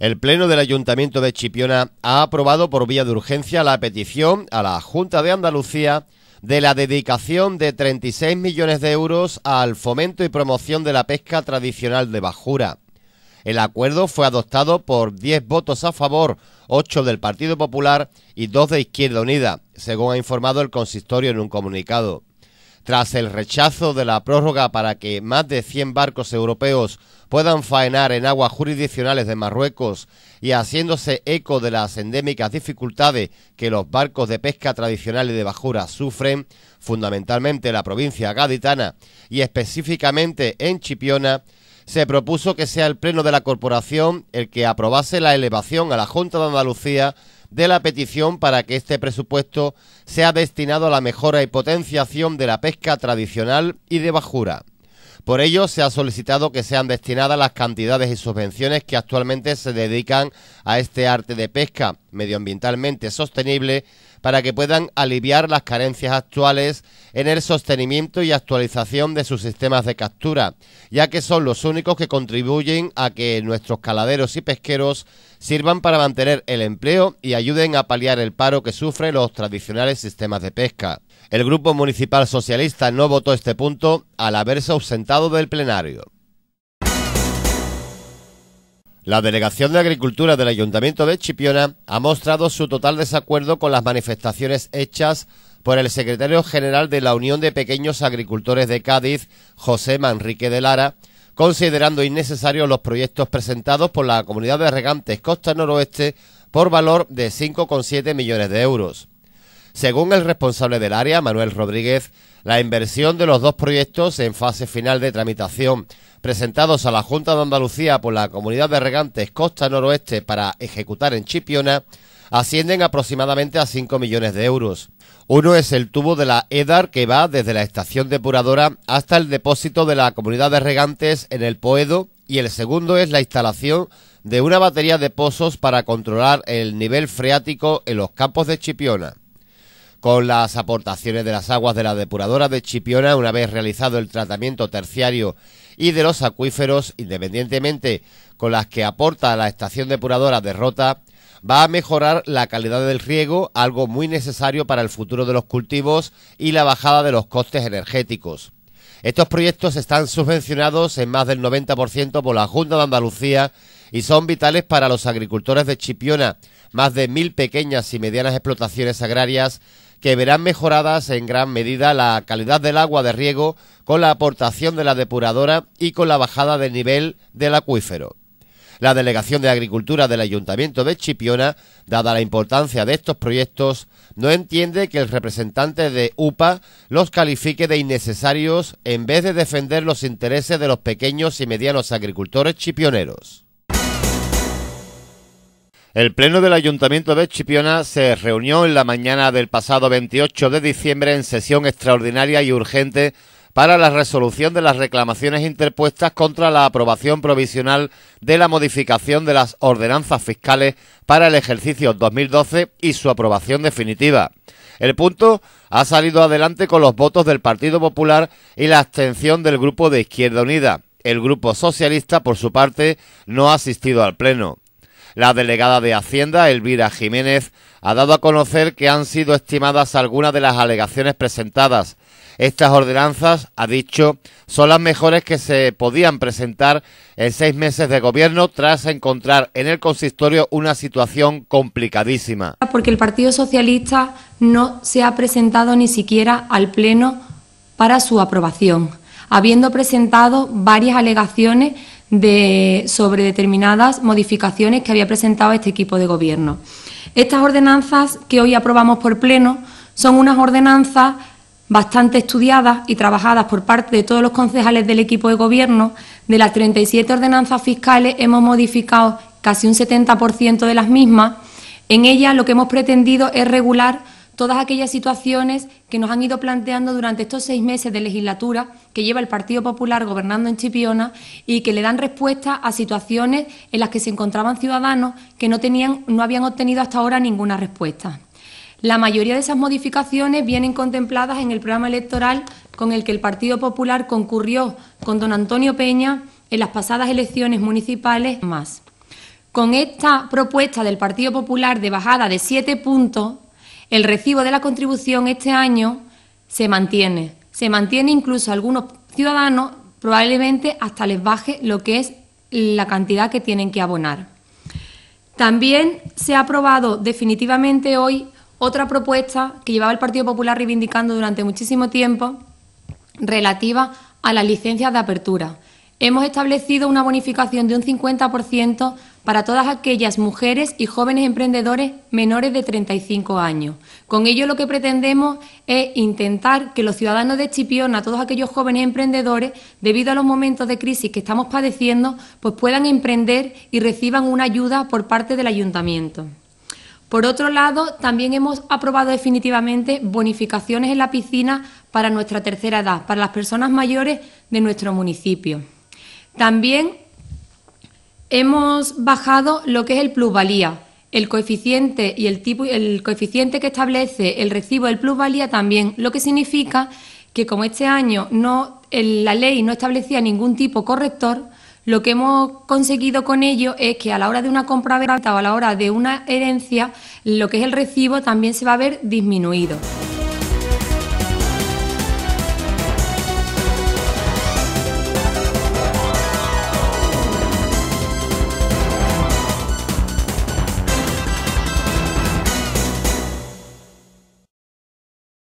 El Pleno del Ayuntamiento de Chipiona ha aprobado por vía de urgencia la petición a la Junta de Andalucía de la dedicación de 36 millones de euros al fomento y promoción de la pesca tradicional de bajura. El acuerdo fue adoptado por 10 votos a favor, 8 del Partido Popular y 2 de Izquierda Unida, según ha informado el consistorio en un comunicado. Tras el rechazo de la prórroga para que más de 100 barcos europeos puedan faenar en aguas jurisdiccionales de Marruecos y haciéndose eco de las endémicas dificultades que los barcos de pesca tradicionales de Bajura sufren, fundamentalmente la provincia gaditana y específicamente en Chipiona, se propuso que sea el Pleno de la Corporación el que aprobase la elevación a la Junta de Andalucía de la petición para que este presupuesto sea destinado a la mejora y potenciación de la pesca tradicional y de bajura. Por ello, se ha solicitado que sean destinadas las cantidades y subvenciones que actualmente se dedican a este arte de pesca medioambientalmente sostenible para que puedan aliviar las carencias actuales en el sostenimiento y actualización de sus sistemas de captura, ya que son los únicos que contribuyen a que nuestros caladeros y pesqueros sirvan para mantener el empleo y ayuden a paliar el paro que sufren los tradicionales sistemas de pesca. El Grupo Municipal Socialista no votó este punto al haberse ausentado del plenario. La Delegación de Agricultura del Ayuntamiento de Chipiona ha mostrado su total desacuerdo con las manifestaciones hechas por el secretario general de la Unión de Pequeños Agricultores de Cádiz, José Manrique de Lara, considerando innecesarios los proyectos presentados por la comunidad de regantes Costa Noroeste por valor de 5,7 millones de euros. Según el responsable del área, Manuel Rodríguez, la inversión de los dos proyectos en fase final de tramitación presentados a la Junta de Andalucía por la Comunidad de Regantes Costa Noroeste para ejecutar en Chipiona, ascienden aproximadamente a 5 millones de euros. Uno es el tubo de la EDAR que va desde la estación depuradora hasta el depósito de la Comunidad de Regantes en el Poedo y el segundo es la instalación de una batería de pozos para controlar el nivel freático en los campos de Chipiona con las aportaciones de las aguas de la depuradora de Chipiona una vez realizado el tratamiento terciario y de los acuíferos, independientemente con las que aporta la estación depuradora de Rota, va a mejorar la calidad del riego, algo muy necesario para el futuro de los cultivos y la bajada de los costes energéticos. Estos proyectos están subvencionados en más del 90% por la Junta de Andalucía y son vitales para los agricultores de Chipiona, más de mil pequeñas y medianas explotaciones agrarias que verán mejoradas en gran medida la calidad del agua de riego con la aportación de la depuradora y con la bajada del nivel del acuífero. La Delegación de Agricultura del Ayuntamiento de Chipiona, dada la importancia de estos proyectos, no entiende que el representante de UPA los califique de innecesarios en vez de defender los intereses de los pequeños y medianos agricultores chipioneros. El Pleno del Ayuntamiento de Chipiona se reunió en la mañana del pasado 28 de diciembre en sesión extraordinaria y urgente para la resolución de las reclamaciones interpuestas contra la aprobación provisional de la modificación de las ordenanzas fiscales para el ejercicio 2012 y su aprobación definitiva. El punto ha salido adelante con los votos del Partido Popular y la abstención del Grupo de Izquierda Unida. El Grupo Socialista, por su parte, no ha asistido al Pleno. La delegada de Hacienda, Elvira Jiménez, ha dado a conocer que han sido estimadas algunas de las alegaciones presentadas. Estas ordenanzas, ha dicho, son las mejores que se podían presentar en seis meses de gobierno tras encontrar en el consistorio una situación complicadísima. Porque el Partido Socialista no se ha presentado ni siquiera al Pleno para su aprobación, habiendo presentado varias alegaciones de, sobre determinadas modificaciones que había presentado este equipo de gobierno. Estas ordenanzas que hoy aprobamos por pleno son unas ordenanzas bastante estudiadas y trabajadas por parte de todos los concejales del equipo de gobierno. De las 37 ordenanzas fiscales hemos modificado casi un 70% de las mismas. En ellas lo que hemos pretendido es regular todas aquellas situaciones que nos han ido planteando durante estos seis meses de legislatura que lleva el Partido Popular gobernando en Chipiona y que le dan respuesta a situaciones en las que se encontraban ciudadanos que no, tenían, no habían obtenido hasta ahora ninguna respuesta. La mayoría de esas modificaciones vienen contempladas en el programa electoral con el que el Partido Popular concurrió con don Antonio Peña en las pasadas elecciones municipales más. Con esta propuesta del Partido Popular de bajada de siete puntos el recibo de la contribución este año se mantiene. Se mantiene incluso algunos ciudadanos, probablemente hasta les baje lo que es la cantidad que tienen que abonar. También se ha aprobado definitivamente hoy otra propuesta que llevaba el Partido Popular reivindicando durante muchísimo tiempo relativa a las licencias de apertura. Hemos establecido una bonificación de un 50% para todas aquellas mujeres y jóvenes emprendedores menores de 35 años. Con ello lo que pretendemos es intentar que los ciudadanos de Chipiona, todos aquellos jóvenes emprendedores, debido a los momentos de crisis que estamos padeciendo, pues puedan emprender y reciban una ayuda por parte del ayuntamiento. Por otro lado, también hemos aprobado definitivamente bonificaciones en la piscina para nuestra tercera edad, para las personas mayores de nuestro municipio. También hemos bajado lo que es el plusvalía. El coeficiente y el tipo, el coeficiente que establece el recibo del plusvalía también, lo que significa que como este año no, la ley no establecía ningún tipo corrector, lo que hemos conseguido con ello es que a la hora de una compra-venta o a la hora de una herencia, lo que es el recibo también se va a ver disminuido.